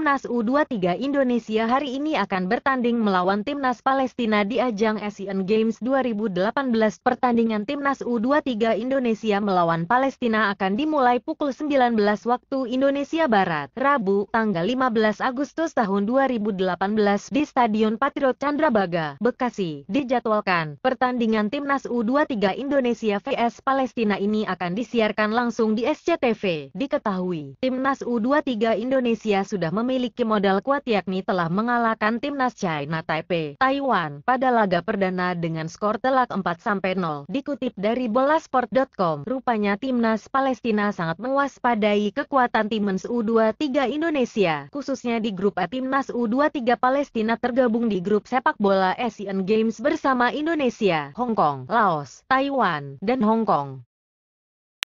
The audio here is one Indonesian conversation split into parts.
Timnas U23 Indonesia hari ini akan bertanding melawan Timnas Palestina di ajang Asian Games 2018. Pertandingan Timnas U23 Indonesia melawan Palestina akan dimulai pukul 19 waktu Indonesia Barat, Rabu, tanggal 15 Agustus tahun 2018 di Stadion Patriot Candrabaga, Bekasi. Dijadwalkan, pertandingan Timnas U23 Indonesia vs Palestina ini akan disiarkan langsung di SCTV. Diketahui, Timnas U23 Indonesia sudah memiliki memiliki modal kuat yakni telah mengalahkan timnas China Taipei, Taiwan, pada laga perdana dengan skor telak 4-0. Dikutip dari bolasport.com, rupanya timnas Palestina sangat mewaspadai kekuatan timnas U23 Indonesia, khususnya di grup A timnas U23 Palestina tergabung di grup sepak bola Asian Games bersama Indonesia, Hong Kong, Laos, Taiwan, dan Hong Kong.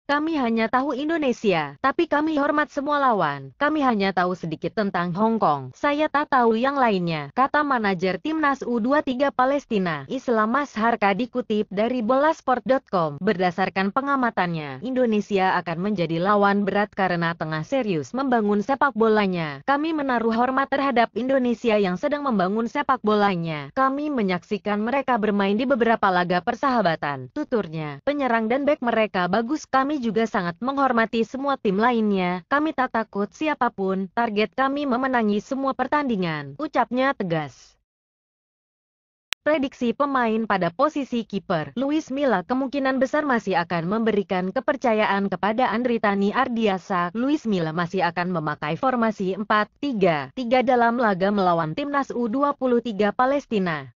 Kami hanya tahu Indonesia, tapi kami hormat semua lawan. Kami hanya tahu sedikit tentang Hong Kong. Saya tak tahu yang lainnya, kata manajer timnas U23 Palestina, Islam Masharka dikutip dari bolasport.com. Berdasarkan pengamatannya, Indonesia akan menjadi lawan berat karena tengah serius membangun sepak bolanya. Kami menaruh hormat terhadap Indonesia yang sedang membangun sepak bolanya. Kami menyaksikan mereka bermain di beberapa laga persahabatan. Tuturnya, penyerang dan bek mereka bagus kami kami juga sangat menghormati semua tim lainnya, kami tak takut siapapun, target kami memenangi semua pertandingan, ucapnya tegas. Prediksi pemain pada posisi kiper, Luis Milla kemungkinan besar masih akan memberikan kepercayaan kepada Andri Ardiasa. Luis Milla masih akan memakai formasi 4-3-3 dalam laga melawan timnas U23 Palestina.